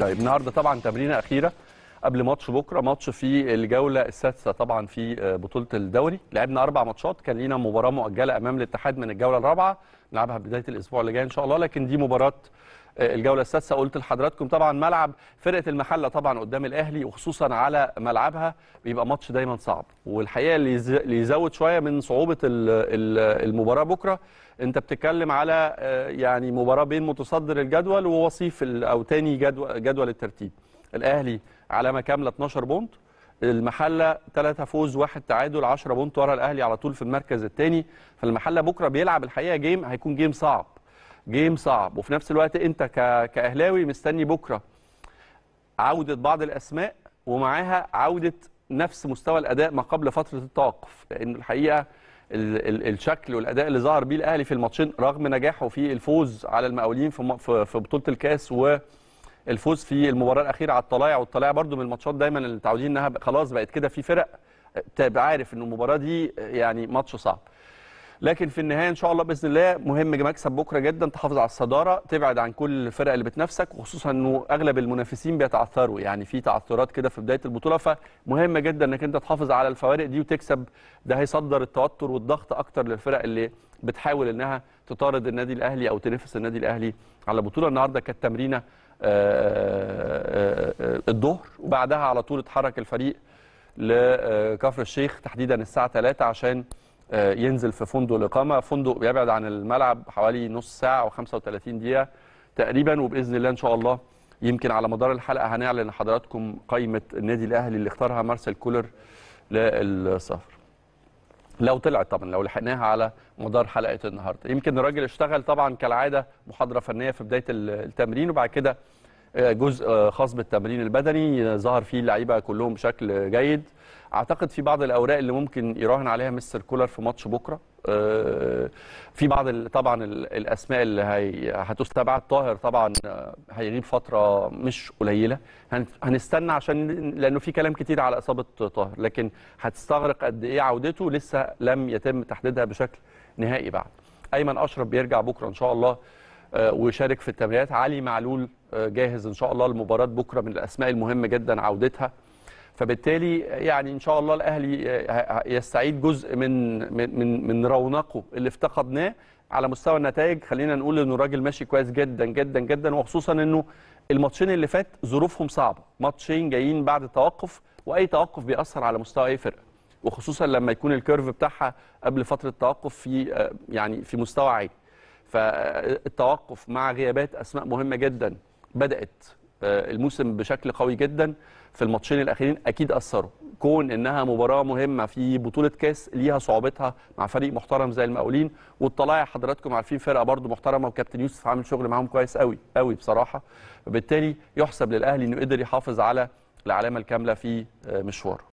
طيب النهارده طبعا تمرينه اخيره قبل ماتش بكره ماتش في الجوله السادسه طبعا في آه، بطوله الدوري لعبنا اربع ماتشات كان لينا مباراه مؤجله امام الاتحاد من الجوله الرابعه نلعبها بدايه الاسبوع اللي جاي ان شاء الله لكن دي مباراه آه، الجوله السادسه قلت لحضراتكم طبعا ملعب فرقه المحله طبعا قدام الاهلي وخصوصا على ملعبها بيبقى ماتش دايما صعب والحقيقه اللي يزود شويه من صعوبه المباراه بكره انت بتتكلم على آه، يعني مباراه بين متصدر الجدول ووصيف او تاني جدول, جدول الترتيب الاهلي علامه كامله 12 بونت المحله 3 فوز 1 تعادل 10 بونت ورا الاهلي على طول في المركز الثاني فالمحله بكره بيلعب الحقيقه جيم هيكون جيم صعب جيم صعب وفي نفس الوقت انت كاهلاوي مستني بكره عوده بعض الاسماء ومعاها عوده نفس مستوى الاداء ما قبل فتره التوقف لان الحقيقه الشكل والاداء اللي ظهر بيه الاهلي في الماتشين رغم نجاحه في الفوز على المقاولين في بطوله الكاس و الفوز في المباراه الاخيره على الطلايع والطلايع برضو من الماتشات دايما اللي متعودين انها خلاص بقت كده في فرق آه، تبقى عارف ان المباراه دي آه، يعني ماتش صعب لكن في النهايه ان شاء الله باذن الله مهم مكسب بكره جدا تحافظ على الصداره تبعد عن كل الفرق اللي بتنافسك وخصوصا انه اغلب المنافسين بيتعثروا يعني في تعثرات كده في بدايه البطوله فمهم جدا انك انت تحافظ على الفوارق دي وتكسب ده هيصدر التوتر والضغط اكتر للفرق اللي بتحاول انها تطارد النادي الاهلي او تنافس النادي الاهلي على بطوله النهارده كانت تمرينه آه، آه، آه، الظهر وبعدها على طول اتحرك الفريق لكفر الشيخ تحديدا الساعه 3 عشان ينزل في فندق الاقامه فندق بيبعد عن الملعب حوالي نص ساعه و35 دقيقه تقريبا وباذن الله ان شاء الله يمكن على مدار الحلقه هنعلن لحضراتكم قائمه النادي الاهلي اللي اختارها مارسيل كولر للسفر لو طلعت طبعا لو لحقناها على مدار حلقه النهارده يمكن الراجل اشتغل طبعا كالعاده محاضره فنيه في بدايه التمرين وبعد كده جزء آه، خاص بالتمرين البدني ظهر فيه اللعيبه كلهم بشكل جيد اعتقد في بعض الاوراق اللي ممكن يراهن عليها مستر كولر في ماتش بكره آه، في بعض طبعا الاسماء اللي هي هتستبعد طاهر طبعا آه، هيغيب فتره مش قليله هنستنى عشان لانه في كلام كتير على اصابه طاهر لكن هتستغرق قد ايه عودته لسه لم يتم تحديدها بشكل نهائي بعد ايمن اشرف بيرجع بكره ان شاء الله آه، وشارك في التمريرات علي معلول آه، جاهز ان شاء الله لمباراه بكره من الاسماء المهمه جدا عودتها فبالتالي يعني ان شاء الله الاهلي آه، يستعيد جزء من من من رونقه اللي افتقدناه على مستوى النتائج خلينا نقول انه الراجل ماشي كويس جدا جدا جدا وخصوصا انه الماتشين اللي فات ظروفهم صعبه ماتشين جايين بعد توقف واي توقف بيأثر على مستوى اي فرقه وخصوصا لما يكون الكيرف بتاعها قبل فتره توقف في يعني في مستوى عالي فالتوقف مع غيابات اسماء مهمه جدا بدات آه، الموسم بشكل قوي جدا في الماتشين الاخيرين اكيد اثروا كون انها مباراه مهمه في بطوله كاس ليها صعوبتها مع فريق محترم زي المقاولين والطلايع حضراتكم عارفين فرقه برده محترمه وكابتن يوسف عامل شغل معاهم كويس قوي قوي بصراحه فبالتالي يحسب للاهلي انه قدر يحافظ على العلامه الكامله في آه، مشواره